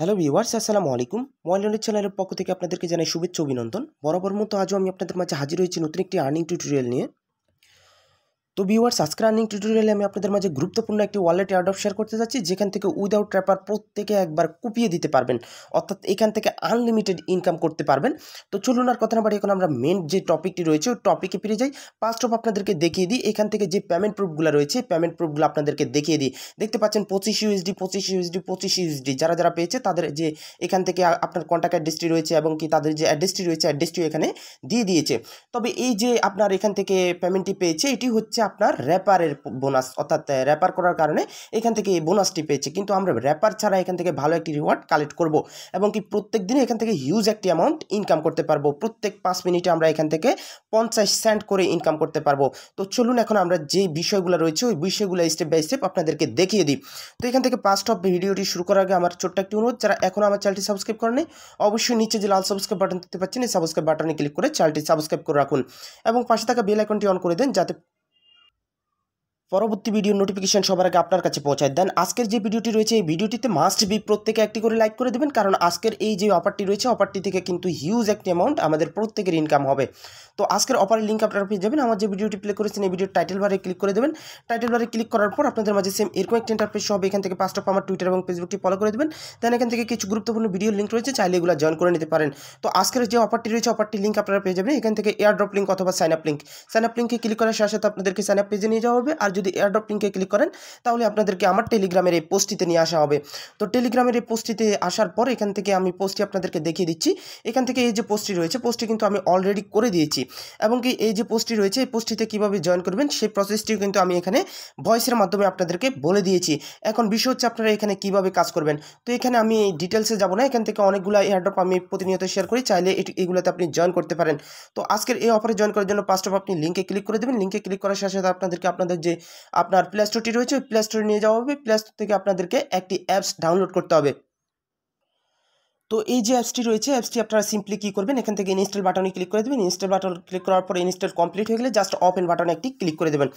hello viewers আসসালামু আলাইকুম ময়লনের চ্যানেলের পক্ষ থেকে আপনাদেরকে জানাই শুভেচ্ছা অভিনন্দন বরাবর মতো আজও আমি আপনাদের মাঝে হাজির হয়েছি নতুন একটি আর্নিং টিউটোরিয়াল নিয়ে তো ভিউয়ার্স আজকের আর্নিং টিউটোরিয়ালে আমি আপনাদের মাঝে গুরুত্বপূর্ণ একটি ওয়ালেট অ্যাডপ শেয়ার করতে যাচ্ছি যেখান থেকে উইদাউট ট্র্যাপার প্রত্যেকে একবার কুপিয়ে দিতে পারবেন অর্থাৎ এখান থেকে আনলিমিটেড ইনকাম করতে পারবেন তো চলুন আর কথা না বাড়ি এখন আমরা মেন যে টপিকটি রয়েছে ওই টপিকে ফিরে যাই ফার্স্ট অফ আপনাদেরকে দেখিয়ে দিই এখান থেকে যে পেমেন্ট প্রুফগুলো রয়েছে পেমেন্ট প্রুফগুলো আপনাদেরকে দেখিয়ে দিই দেখতে পাচ্ছেন পঁচিশ ইউএসডি পঁচিশ ইউএসডি পঁচিশ ইউএসডি যারা যারা পেয়েছে তাদের যে এখান থেকে আপনার কন্ট্যাক্ট অ্যাড্রেসটি রয়েছে এবং কি তাদের যে অ্যাড্রেসটি রয়েছে অ্যাড্রেসটিও এখানে দিয়ে দিয়েছে তবে এই যে আপনার এখান থেকে পেমেন্টটি পেয়েছে এটি হচ্ছে আপনার র্যাপারের বোনাস অর্থাৎ র্যাপার করার কারণে এখান থেকে এই বোনাসটি পেয়েছে কিন্তু আমরা র্যাপার ছাড়া এখান থেকে ভালো একটি রিওয়ার্ড কালেক্ট করব এবং কি প্রত্যেক দিনে এখান থেকে হিউজ একটি অ্যামাউন্ট ইনকাম করতে পারবো প্রত্যেক পাঁচ মিনিটে আমরা এখান থেকে পঞ্চাশ সেন্ট করে ইনকাম করতে পারবো তো চলুন এখন আমরা যে বিষয়গুলো রয়েছে ওই বিষয়গুলো স্টেপ বাই স্টেপ আপনাদেরকে দেখিয়ে দিই তো এখান থেকে পাস্ট অফ ভিডিওটি শুরু করার আগে আমার ছোট্ট একটি অনুরোধ যারা এখন আমার চ্যানেলটি সাবস্ক্রাইব করেনি অবশ্যই নিচে যে লাল সাবস্ক্রাইব বাটন দেখতে পাচ্ছেন এই সাবস্ক্রাইব বাটনে ক্লিক করে চ্যানেলটি সাবস্ক্রাইব করে রাখুন এবং পাশে থাকা বেল আইকনটি অন করে দেন যাতে পরবর্তী ভিডিও নোটিফিকেশন সবার আগে আপনার কাছে পৌঁছায় দেন আজকের যে ভিডিওটি রয়েছে এই ভিডিওটিতে মাস্ট বি প্রত্যেকে একটি করে লাইক করে দেবেন কারণ আজকের এই যে অফারটি রয়েছে অফারটি থেকে কিন্তু হিউজ একটি অ্যামাউন্ট আমাদের প্রত্যেকের ইনকাম হবে তো আজকের অফারের লিঙ্ক আপনারা পেয়ে যাবেন আমার যে ভিডিওটি প্লে করেছেন এই ভিডিওর টাইটেল বারে ক্লিক করে দেবেন টাইটেল বারে ক্লিক করার পর আপনাদের মাঝে সেম এরকম একটি ইন্টারফেস হবে এখান থেকে পাঁচটা আমার টুইটার এবং ফেসবুকটি ফলো করে দেবেন দেন এখান থেকে কিছু গুরুত্বপূর্ণ ভিডিও লিঙ্ক রয়েছে চাইলে এগুলো জয়েন করে নিতে পারেন তো আজকের যে অফারটি রয়েছে অফারটি লিঙ্ক আপনারা পেয়ে যাবেন এখান থেকে ড্রপ লিঙ্ক অথবা sign up link sign up লিঙ্কে ক্লিক করার সাথে সাথে আপনাদেরকে সাইন আপ পেজে নিয়ে যাওয়া হবে আর যদি এয়ারড্রপ লিঙ্কে ক্লিক করেন তাহলে আপনাদেরকে আমার টেলিগ্রামের এই পোস্টটিতে নিয়ে আসা হবে তো টেলিগ্রামের এই পোস্টটিতে আসার পর এখান থেকে আমি পোস্টটি আপনাদেরকে দেখিয়ে দিচ্ছি এখান থেকে এই যে পোস্টটি রয়েছে পোস্টটি কিন্তু আমি অলরেডি করে দিয়েছি এবং কি এই যে পোস্টটি রয়েছে এই পোস্টটিতে কীভাবে জয়েন করবেন সেই প্রসেসটিও কিন্তু আমি এখানে ভয়েসের মাধ্যমে আপনাদেরকে বলে দিয়েছি এখন বিষয় হচ্ছে আপনারা এখানে কীভাবে কাজ করবেন তো এখানে আমি ডিটেলসে যাব না এখান থেকে অনেকগুলো এয়ারড্রপ আমি প্রতিনিয়ত শেয়ার করি চাইলে এটি এগুলোতে আপনি জয়েন করতে পারেন তো আজকের এই অফারে জয়েন করার জন্য ফার্স্ট অফ আপনি লিঙ্কে ক্লিক করে দেবেন লিঙ্কে ক্লিক করার সাথে সাথে আপনাদেরকে আপনাদের যে আপনার প্লে স্টোরটি রয়েছে ওই প্লে স্টোরে নিয়ে যাওয়া হবে প্লে স্টোর থেকে আপনাদেরকে একটি অ্যাপস ডাউনলোড করতে হবে তো এই যে অ্যাপসটি রয়েছে অ্যাপসটি আপনারা সিম্পলি কী করবেন এখান থেকে ইনস্টল বাটনে ক্লিক করে দেবেন ইনস্টল বাটন ক্লিক করার পর ইনস্টল কমপ্লিট হয়ে গেলে জাস্ট ওপেন বাটনে একটি ক্লিক করে দেবেন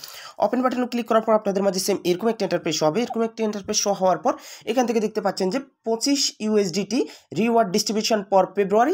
ওপেন বাটনে ক্লিক করার পর আপনাদের মাঝে সেম এরকম একটি ইন্টারপেস হবে এরকম একটি এন্টারপ্রেস শো হওয়ার পর এখান থেকে দেখতে পাচ্ছেন যে পঁচিশ ইউএসডিটি রিওয়ার্ড ডিস্ট্রিবিউশন পর ফেব্রুয়ারি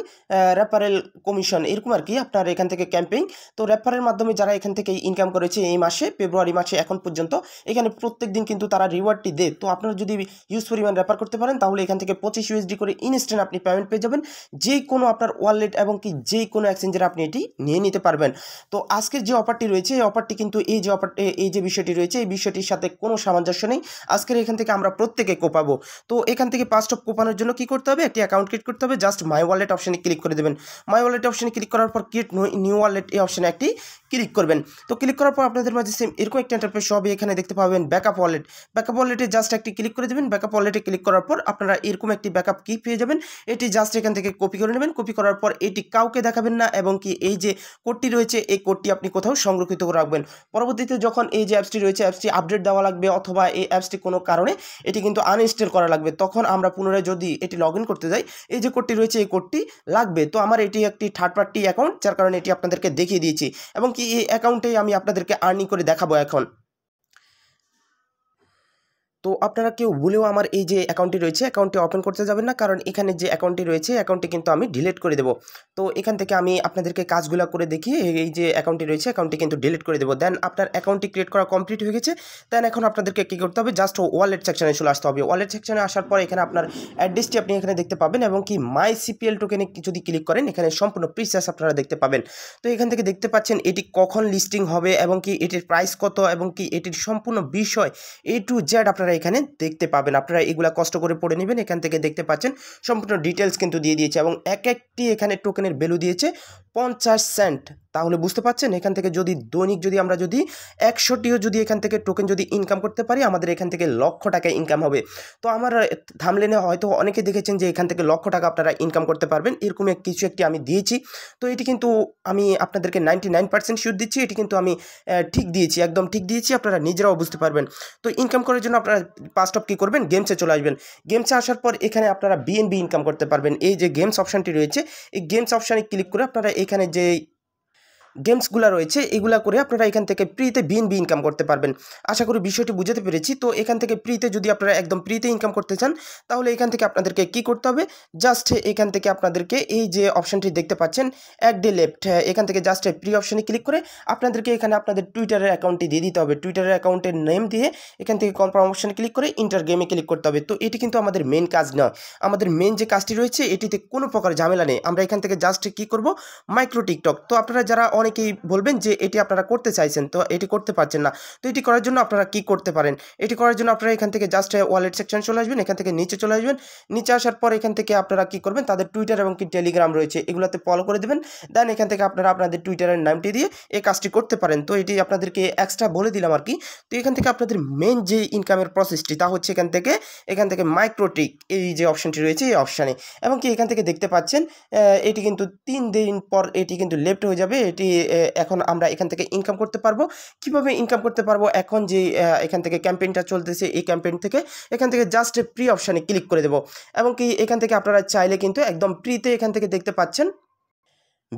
রেফারেল কমিশন এরকম আর কি আপনার এখান থেকে ক্যাম্পেইন তো রেফারের মাধ্যমে যারা এখান থেকে ইনকাম করেছে এই মাসে ফেব্রুয়ারি মাসে এখন পর্যন্ত এখানে প্রত্যেক দিন কিন্তু তারা রিওয়ার্ডটি দেয় তো আপনারা যদি ইউজ পরিমাণ রেফার করতে পারেন তাহলে এখান থেকে পঁচিশ ইউএসডি করে ইনস্টেন্ট আপনি পেমেন্ট পেয়ে যাবেন যে কোনো আপনার ওয়ালেট এবং কি যে কোনো এক্সচেঞ্জের আপনি এটি নিয়ে নিতে পারবেন তো আজকের যে অফারটি রয়েছে এই অফারটি কিন্তু এই যে অফার এই যে বিষয়টি রয়েছে এই বিষয়টির সাথে কোনো সামঞ্জস্য নেই আজকের এখান থেকে আমরা প্রত্যেকে কোপাবো তো এখান থেকে পাঁচ টপ কোপানোর জন্য কি করতে হবে একটি অ্যাকাউন্ট ক্রিয়েট করতে হবে জাস্ট মাই ওয়ালেট অপশানে ক্লিক করে দেবেন মাই ওয়ালেট অপশানে ক্লিক করার পর ক্রিয়েট নিউ ওয়ালেট এই অপশানে একটি ক্লিক করবেন তো ক্লিক করার পর আপনাদের মাঝে সেম এরকম একটা এন্টারপ্রেস হবে এখানে দেখতে পাবেন ব্যাকআপ ওয়ালেট ব্যাকআপ ওয়ালেটে জাস্ট একটি ক্লিক করে দেবেন ব্যাকআপ ওয়ালেটে ক্লিক করার পর আপনারা এরকম একটি ব্যাকআপ কি পেয়ে যাবেন এটি জাস্ট এখান থেকে কপি করে নেবেন কপি করার পর এটি কাউকে দেখাবেন না এবং কি এই যে কোডটি রয়েছে এই কোডটি আপনি কোথাও সংরক্ষিত করে রাখবেন পরবর্তীতে যখন এই যে অ্যাপসটি রয়েছে অ্যাপসটি আপডেট দেওয়া লাগবে অথবা এই অ্যাপসটি কোনো কারণে এটি কিন্তু আনইনস্টল করা লাগবে তখন আমরা পুনরায় যদি এটি লগ করতে যাই এই যে কোডটি রয়েছে এই কোডটি লাগবে তো আমার এটি একটি থার্ড পার্টি অ্যাকাউন্ট যার কারণে এটি আপনাদেরকে দেখিয়ে দিয়েছি এবং কি এই অ্যাকাউন্টেই আমি আপনাদেরকে আর্নিং করে দেখাবো এখন তো আপনারা কেউ বলেও আমার এই যে অ্যাকাউন্টটি রয়েছে অ্যাকাউন্টটি ওপেন করতে যাবেন না কারণ এখানে যে অ্যাকাউন্টটি রয়েছে অ্যাকাউন্টটি কিন্তু আমি ডিলিট করে দেবো তো এখান থেকে আমি আপনাদেরকে কাজগুলো করে দেখি এই যে অ্যাকাউন্টটি রয়েছে অ্যাকাউন্টটি কিন্তু ডিলিট করে দেবো দেন আপনার অ্যাকাউন্টটি ক্রিয়েট করা কমপ্লিট হয়ে গেছে দেন এখন আপনাদেরকে কী করতে হবে জাস্ট ওয়ালেট সেকশানে চলে আসতে হবে ওয়ালেট সেকশানে আসার পর এখানে আপনার অ্যাড্রেসটি আপনি এখানে দেখতে পাবেন এবং কি মাই সিপিএল টোকেনে যদি ক্লিক করেন এখানে সম্পূর্ণ প্রিসেস আপনারা দেখতে পাবেন তো এখান থেকে দেখতে পাচ্ছেন এটি কখন লিস্টিং হবে এবং কি এটির প্রাইস কত এবং কি এটির সম্পূর্ণ বিষয় এ টু জেড আপনারা এখানে দেখতে পাবেন আপনারা এগুলা কষ্ট করে পড়ে নেবেন এখান থেকে দেখতে পাচ্ছেন সম্পূর্ণ ডিটেলস কিন্তু দিয়ে দিয়েছে এবং এক একটি এখানে টোকেনের ভ্যালু দিয়েছে পঞ্চাশ সেন্ট তাহলে বুঝতে পাচ্ছেন এখান থেকে যদি দৈনিক যদি আমরা যদি একশোটিও যদি এখান থেকে টোকেন যদি ইনকাম করতে পারি আমাদের এখান থেকে লক্ষ টাকা ইনকাম হবে তো আমার থামলেনে হয়তো অনেকে দেখেছেন যে এখান থেকে লক্ষ টাকা আপনারা ইনকাম করতে পারবেন এরকম কিছু একটি আমি দিয়েছি তো এটি কিন্তু আমি আপনাদেরকে নাইনটি নাইন পার্সেন্ট শিওর দিচ্ছি এটি কিন্তু আমি ঠিক দিয়েছি একদম ঠিক দিয়েছি আপনারা নিজেরাও বুঝতে পারবেন তো ইনকাম করার জন্য আপনারা পাস্ট অফ কী করবেন গেমসে চলে আসবেন গেমসে আসার পর এখানে আপনারা বিএনবি ইনকাম করতে পারবেন এই যে গেমস অপশানটি রয়েছে এই গেমস অপশানে ক্লিক করে আপনারা এখানে যে গেমসগুলো রয়েছে এগুলা করে আপনারা এখান থেকে ফ্রিতে বিএনবি ইনকাম করতে পারবেন আশা করি বিষয়টি বুঝাতে পেরেছি তো এখান থেকে ফ্রিতে যদি আপনারা একদম ফ্রিতে ইনকাম করতে চান তাহলে এখান থেকে আপনাদেরকে কি করতে হবে জাস্ট এখান থেকে আপনাদেরকে এই যে অপশানটি দেখতে পাচ্ছেন এক ডে লেফট এখান থেকে জাস্ট ফ্রি অপশানে ক্লিক করে আপনাদেরকে এখানে আপনাদের টুইটারের অ্যাকাউন্টটি দিয়ে দিতে হবে টুইটারের অ্যাকাউন্টের নেম দিয়ে এখান থেকে কনফার্ম অপশানে ক্লিক করে ইন্টার গেমে ক্লিক করতে হবে তো এটি কিন্তু আমাদের মেন কাজ নয় আমাদের মেন যে কাজটি রয়েছে এটিতে কোনো প্রকার ঝামেলা নেই আমরা এখান থেকে জাস্ট কি করব মাইক্রো টিকটক তো আপনারা যারা অনেকেই বলবেন যে এটি আপনারা করতে চাইছেন তো এটি করতে পারছেন না তো এটি করার জন্য আপনারা কি করতে পারেন এটি করার জন্য আপনারা এখান থেকে জাস্ট ওয়ালেট সেকশন চলে আসবেন এখান থেকে নিচে চলে আসবেন নিচে আসার পর এখান থেকে আপনারা কি করবেন তাদের টুইটার এবং কি টেলিগ্রাম রয়েছে এগুলোতে ফলো করে দেবেন দেন এখান থেকে আপনারা আপনাদের টুইটারের নামটি দিয়ে এই কাজটি করতে পারেন তো এটি আপনাদেরকে এক্সট্রা বলে দিলাম আর কি তো এখান থেকে আপনাদের মেন যে ইনকামের প্রসেসটি তা হচ্ছে এখান থেকে এখান থেকে মাইক্রোটিক এই যে অপশানটি রয়েছে এই অপশানে এবং কি এখান থেকে দেখতে পাচ্ছেন এটি কিন্তু তিন দিন পর এটি কিন্তু লেফট হয়ে যাবে এটি এখন আমরা এখান থেকে ইনকাম করতে পারবো কিভাবে ইনকাম করতে পারবো এখন যে এখান থেকে ক্যাম্পেইনটা চলতেছে এই ক্যাম্পেইন থেকে এখান থেকে জাস্ট প্রি অপশানে ক্লিক করে দেবো এবং কি এখান থেকে আপনারা চাইলে কিন্তু একদম প্রিতে এখান থেকে দেখতে পাচ্ছেন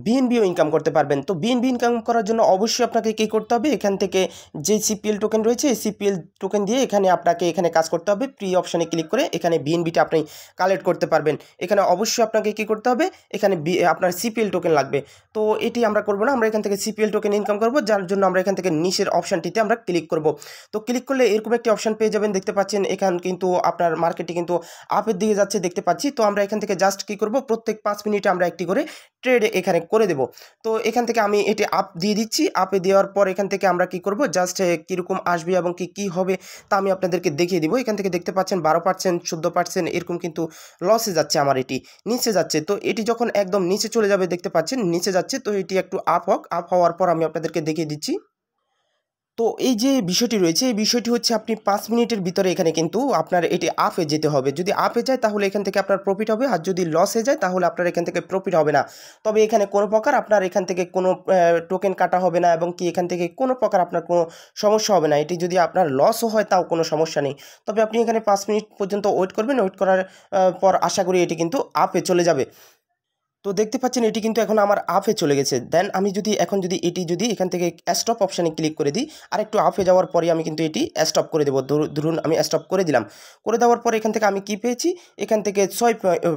বিএনবিও ইনকাম করতে পারবেন তো বিএনবি ইনকাম করার জন্য অবশ্যই আপনাকে কী করতে হবে এখান থেকে যে সিপিএল টোকেন রয়েছে এই সিপিএল টোকেন দিয়ে এখানে আপনাকে এখানে কাজ করতে হবে প্রি অপশানে ক্লিক করে এখানে বিএনবিটা আপনি কালেক্ট করতে পারবেন এখানে অবশ্যই আপনাকে কী করতে হবে এখানে আপনার সিপিএল টোকেন লাগবে তো এটি আমরা করবো না আমরা এখান থেকে সিপিএল টোকেন ইনকাম করবো যার জন্য আমরা এখান থেকে নিচের অপশানটিতে আমরা ক্লিক করব তো ক্লিক করলে এরকম একটি অপশান পেয়ে যাবেন দেখতে পাচ্ছেন এখান কিন্তু আপনার মার্কেটে কিন্তু আপের দিকে যাচ্ছে দেখতে পাচ্ছি তো আমরা এখান থেকে জাস্ট কী করব প্রত্যেক পাঁচ মিনিটে আমরা একটি করে ট্রেড এখানে করে দেব তো এখান থেকে আমি এটি আপ দিয়ে দিচ্ছি আপে দেওয়ার পর এখান থেকে আমরা কি করব জাস্ট কীরকম আসবে এবং কি কি হবে তা আমি আপনাদেরকে দেখিয়ে দিব এখান থেকে দেখতে পাচ্ছেন বারো পার্সেন্ট চোদ্দো পার্সেন্ট এরকম কিন্তু লসে যাচ্ছে আমার এটি নিচে যাচ্ছে তো এটি যখন একদম নিচে চলে যাবে দেখতে পাচ্ছেন নিচে যাচ্ছে তো এটি একটু আপ হোক আপ হওয়ার পর আমি আপনাদেরকে দেখিয়ে দিচ্ছি তো এই যে বিষয়টি রয়েছে এই বিষয়টি হচ্ছে আপনি পাঁচ মিনিটের ভিতরে এখানে কিন্তু আপনার এটি আপে যেতে হবে যদি আপে যায় তাহলে এখান থেকে আপনার প্রফিট হবে আর যদি লসে যায় তাহলে আপনার এখান থেকে প্রফিট হবে না তবে এখানে কোনো প্রকার আপনার এখান থেকে কোনো টোকেন কাটা হবে না এবং কি এখান থেকে কোনো প্রকার আপনার কোনো সমস্যা হবে না এটি যদি আপনার লসও হয় তাও কোনো সমস্যা নেই তবে আপনি এখানে পাঁচ মিনিট পর্যন্ত ওয়েট করবেন ওয়েট করার পর আশা করি এটি কিন্তু আপে চলে যাবে তো দেখতে পাচ্ছেন এটি কিন্তু এখন আমার আফে চলে গেছে দেন আমি যদি এখন যদি এটি যদি এখান থেকে স্টপ অপশানে ক্লিক করে দিই আর একটু আফে যাওয়ার পরে আমি কিন্তু এটি স্টপ করে দেবো ধরুন আমি স্টপ করে দিলাম করে দেওয়ার পরে এখান থেকে আমি কি পেয়েছি এখান থেকে ছয়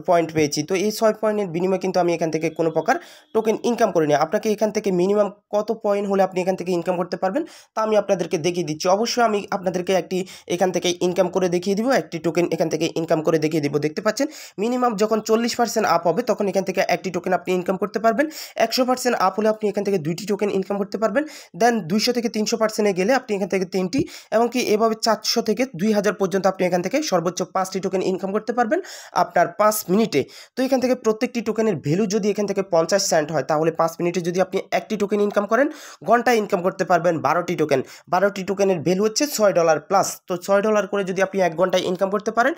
পয়েন্ট পেয়েছি তো এই ছয় পয়েন্টের বিনিময়ে কিন্তু আমি এখান থেকে কোনো প্রকার টোকেন ইনকাম করিনি আপনাকে এখান থেকে মিনিমাম কত পয়েন্ট হলে আপনি এখান থেকে ইনকাম করতে পারবেন তা আমি আপনাদেরকে দেখিয়ে দিচ্ছি অবশ্যই আমি আপনাদেরকে একটি এখান থেকে ইনকাম করে দেখিয়ে দিব একটি টোকেন এখান থেকে ইনকাম করে দেখিয়ে দিব দেখতে পাচ্ছেন মিনিমাম যখন চল্লিশ পার্সেন্ট আপ হবে তখন এখান থেকে একটি টোকেন আপনি ইনকাম করতে পারবেন একশো পার্সেন্ট আপ হলে আপনি এখান থেকে দুইটি টোকেন ইনকাম করতে পারবেন দেন দুইশো থেকে তিনশো পার্সেন্টে গেলে আপনি এখান থেকে তিনটি এমনকি এভাবে চারশো থেকে দুই হাজার পর্যন্ত আপনি এখান থেকে সর্বোচ্চ পাঁচটি টোকেন ইনকাম করতে পারবেন আপনার পাঁচ মিনিটে তো এখান থেকে প্রত্যেকটি টোকেনের ভ্যালু যদি এখান থেকে পঞ্চাশ সেন্ট হয় তাহলে পাঁচ মিনিটে যদি আপনি একটি টোকেন ইনকাম করেন ঘন্টায় ইনকাম করতে পারবেন বারোটি টোকেন বারোটি টোকেনের ভ্যালু হচ্ছে ছয় ডলার প্লাস তো ছয় ডলার করে যদি আপনি এক ঘন্টায় ইনকাম করতে পারেন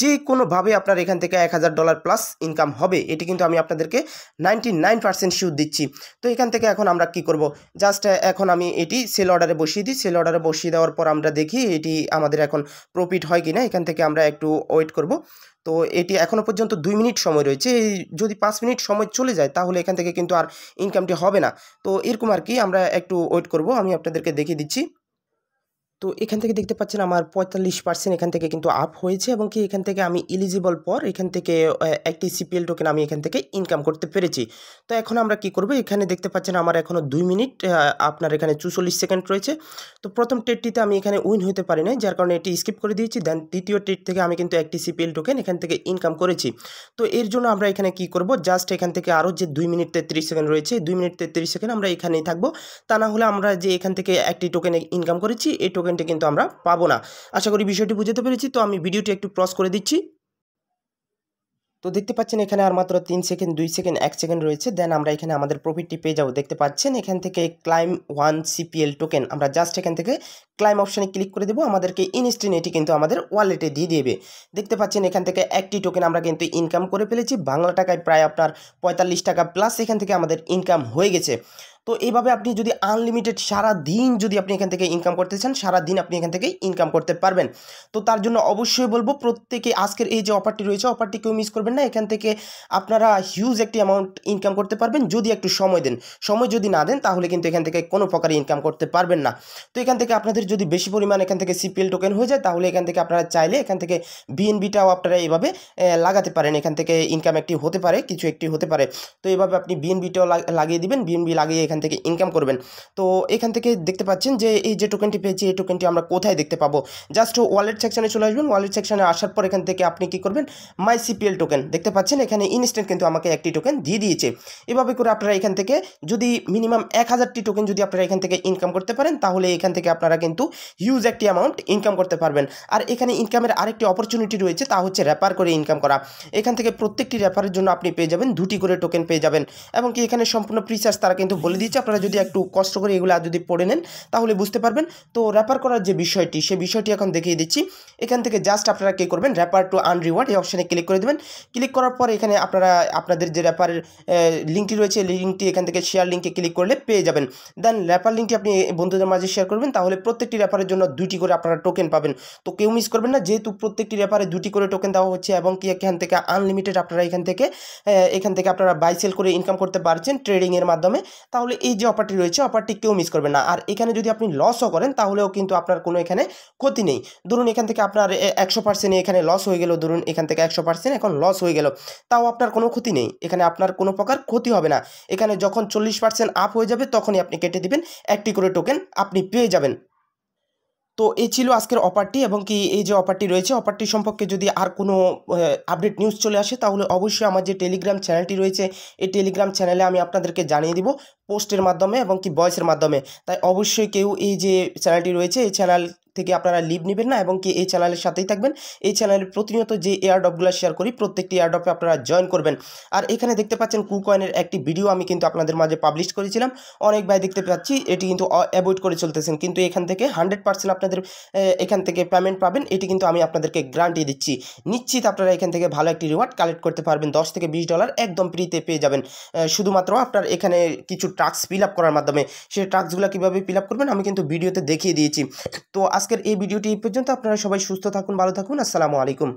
যে কোনোভাবে আপনার এখান থেকে এক হাজার ডলার প্লাস ইনকাম হবে এটি কিন্তু আমি আপনাদের আপনাদেরকে নাইনটি নাইন পার্সেন্ট শিওর দিচ্ছি তো এখান থেকে এখন আমরা কি করব জাস্ট এখন আমি এটি সেল অর্ডারে বসিয়ে দিই সেল অর্ডারে বসিয়ে দেওয়ার পর আমরা দেখি এটি আমাদের এখন প্রফিট হয় কি না এখান থেকে আমরা একটু ওয়েট করব তো এটি এখনও পর্যন্ত দুই মিনিট সময় রয়েছে যদি পাঁচ মিনিট সময় চলে যায় তাহলে এখান থেকে কিন্তু আর ইনকামটি হবে না তো এরকম আর কি আমরা একটু ওয়েট করব আমি আপনাদেরকে দেখিয়ে দিচ্ছি তো এখান থেকে দেখতে পাচ্ছেন আমার পঁয়তাল্লিশ পার্সেন্ট এখান থেকে কিন্তু আপ হয়েছে এবং কি এখান থেকে আমি এলিজিবল পর এখান থেকে একটি সিপিএল টোকেন আমি এখান থেকে ইনকাম করতে পেরেছি তো এখন আমরা কি করব এখানে দেখতে পাচ্ছেন আমার এখনও দুই মিনিট আপনার এখানে চুচল্লিশ সেকেন্ড রয়েছে তো প্রথম টেটটিতে আমি এখানে উইন হতে পারি না যার কারণে এটি স্কিপ করে দিয়েছি দেন দ্বিতীয় টেট থেকে আমি কিন্তু একটি সিপিএল টোকেন এখান থেকে ইনকাম করেছি তো এর জন্য আমরা এখানে কি করব জাস্ট এখান থেকে আরও যে দুই মিনিট তেত্রিশ সেকেন্ড রয়েছে দুই মিনিট তেত্রিশ সেকেন্ড আমরা এখানেই থাকবো তা না হলে আমরা যে এখান থেকে একটি টোকেন ইনকাম করেছি এই টোকেন টোকেনটি কিন্তু আমরা পাবো না আশা করি বিষয়টি বুঝতে পেরেছি তো আমি ভিডিওটি একটু ক্রস করে দিচ্ছি তো দেখতে পাচ্ছেন এখানে আর মাত্র তিন সেকেন্ড দুই সেকেন্ড এক সেকেন্ড রয়েছে দেন আমরা এখানে আমাদের প্রফিটটি পেয়ে যাবো দেখতে পাচ্ছেন এখান থেকে ক্লাইম ওয়ান সিপিএল টোকেন আমরা জাস্ট এখান থেকে ক্লাইম অপশানে ক্লিক করে দেবো আমাদেরকে ইনস্ট্যান্ট এটি কিন্তু আমাদের ওয়ালেটে দিয়ে দেবে দেখতে পাচ্ছেন এখান থেকে একটি টোকেন আমরা কিন্তু ইনকাম করে ফেলেছি বাংলা টাকায় প্রায় আপনার পঁয়তাল্লিশ টাকা প্লাস এখান থেকে আমাদের ইনকাম হয়ে গেছে তো এইভাবে আপনি যদি আনলিমিটেড সারা দিন যদি আপনি এখান থেকে ইনকাম করতে চান সারা দিন আপনি এখান থেকে ইনকাম করতে পারবেন তো তার জন্য অবশ্যই বলবো প্রত্যেকে আজকের এই যে অফারটি রয়েছে অফারটি কেউ মিস করবেন না এখান থেকে আপনারা হিউজ একটি অ্যামাউন্ট ইনকাম করতে পারবেন যদি একটু সময় দেন সময় যদি না দেন তাহলে কিন্তু এখান থেকে কোনো প্রকারে ইনকাম করতে পারবেন না তো এখান থেকে আপনাদের যদি বেশি পরিমাণ এখান থেকে সিপিএল টোকেন হয়ে যায় তাহলে এখান থেকে আপনারা চাইলে এখান থেকে বিএনবিটাও আপনারা এইভাবে লাগাতে পারেন এখান থেকে ইনকাম একটি হতে পারে কিছু একটি হতে পারে তো এইভাবে আপনি বিএনবিটাও লাগিয়ে দিবেন বিএনবি লাগিয়ে এখান এখান থেকে ইনকাম করবেন তো এখান থেকে দেখতে পাচ্ছেন যে এই যে টোকেনটি পেয়েছি এই টোকেনটি আমরা কোথায় দেখতে পাবো জাস্ট ওয়ালেট সেকশানে চলে আসবেন ওয়ালেট সেকশানে আসার পর এখান থেকে আপনি কী করবেন মাই সিপিএল টোকেন দেখতে পাচ্ছেন এখানে ইনস্ট্যান্ট কিন্তু আমাকে একটি টোকেন দিয়ে দিয়েছে এভাবে করে আপনারা এখান থেকে যদি মিনিমাম এক হাজারটি টোকেন যদি আপনারা এখান থেকে ইনকাম করতে পারেন তাহলে এখান থেকে আপনারা কিন্তু হিউজ একটি অ্যামাউন্ট ইনকাম করতে পারবেন আর এখানে ইনকামের আরেকটি অপরচুনিটি রয়েছে তা হচ্ছে র্যাপার করে ইনকাম করা এখান থেকে প্রত্যেকটি র্যাপারের জন্য আপনি পেয়ে যাবেন দুটি করে টোকেন পেয়ে যাবেন এবং কি এখানে সম্পূর্ণ প্রিচার্জ তারা কিন্তু বলে দিয়েছে দিয়েছি আপনারা যদি একটু কষ্ট করে এগুলো যদি পড়ে নেন তাহলে বুঝতে পারবেন তো র্যাপার করার যে বিষয়টি সে বিষয়টি এখন দেখিয়ে দিচ্ছি এখান থেকে জাস্ট আপনারা কী করবেন র্যাপার টু আন রিওয়ার্ড এই অপশানে ক্লিক করে দেবেন ক্লিক করার পর এখানে আপনারা আপনাদের যে র্যাপারের লিঙ্কটি রয়েছে লিঙ্কটি এখান থেকে শেয়ার লিঙ্কে ক্লিক করলে পেয়ে যাবেন দেন র্যাপার লিঙ্কটি আপনি বন্ধুদের মাঝে শেয়ার করবেন তাহলে প্রত্যেকটি র্যাপারের জন্য দুটি করে আপনারা টোকেন পাবেন তো কেউ মিস করবেন না যেহেতু প্রত্যেকটি র্যাপারে দুটি করে টোকেন দেওয়া হচ্ছে এবং কি এখান থেকে আনলিমিটেড আপনারা এখান থেকে এখান থেকে আপনারা বাই সেল করে ইনকাম করতে পারছেন ট্রেডিংয়ের মাধ্যমে তাহলে তাহলে এই যে অফারটি রয়েছে অফারটি কেউ মিস করবে না আর এখানে যদি আপনি লসও করেন তাহলেও কিন্তু আপনার কোনো এখানে ক্ষতি নেই ধরুন এখান থেকে আপনার একশো পার্সেন্ট এখানে লস হয়ে গেল ধরুন এখান থেকে একশো পার্সেন্ট এখন লস হয়ে গেল তাও আপনার কোনো ক্ষতি নেই এখানে আপনার কোনো প্রকার ক্ষতি হবে না এখানে যখন চল্লিশ পার্সেন্ট আপ হয়ে যাবে তখনই আপনি কেটে দিবেন একটি করে টোকেন আপনি পেয়ে যাবেন তো এই ছিল আজকের অফারটি এবং কি এই যে অফারটি রয়েছে অফারটি সম্পর্কে যদি আর কোনো আপডেট নিউজ চলে আসে তাহলে অবশ্যই আমার যে টেলিগ্রাম চ্যানেলটি রয়েছে এই টেলিগ্রাম চ্যানেলে আমি আপনাদেরকে জানিয়ে দিব পোস্টের মাধ্যমে এবং কি ভয়েসের মাধ্যমে তাই অবশ্যই কেউ এই যে চ্যানেলটি রয়েছে এই চ্যানেল থেকে আপনারা লিভ নেবেন না এবং কি এই চ্যানেলের সাথেই থাকবেন এই চ্যানেলে প্রতিনিয়ত যে এয়ারডপগুলো শেয়ার করি প্রত্যেকটি এয়ারডপে আপনারা জয়েন করবেন আর এখানে দেখতে পাচ্ছেন কুকয়েনের একটি ভিডিও আমি কিন্তু আপনাদের মাঝে পাবলিশ করেছিলাম অনেক ভাই দেখতে পাচ্ছি এটি কিন্তু অ্যাভয়েড করে চলতেছেন কিন্তু এখান থেকে হান্ড্রেড পার্সেন্ট আপনাদের এখান থেকে পেমেন্ট পাবেন এটি কিন্তু আমি আপনাদেরকে গ্যারান্টি দিচ্ছি নিশ্চিত আপনারা এখান থেকে ভালো একটি রিওয়ার্ড কালেক্ট করতে পারবেন দশ থেকে বিশ ডলার একদম ফ্রিতে পেয়ে যাবেন শুধুমাত্র আপনার এখানে কিছু টাস্ক ফিল আপ করার মাধ্যমে সেই টাস্কগুলো কীভাবে ফিল আপ করবেন আমি কিন্তু ভিডিওতে দেখিয়ে দিয়েছি তো আজ আজকের এই ভিডিওটি এই পর্যন্ত আপনারা সবাই সুস্থ থাকুন ভালো থাকুন আসসালামু আলাইকুম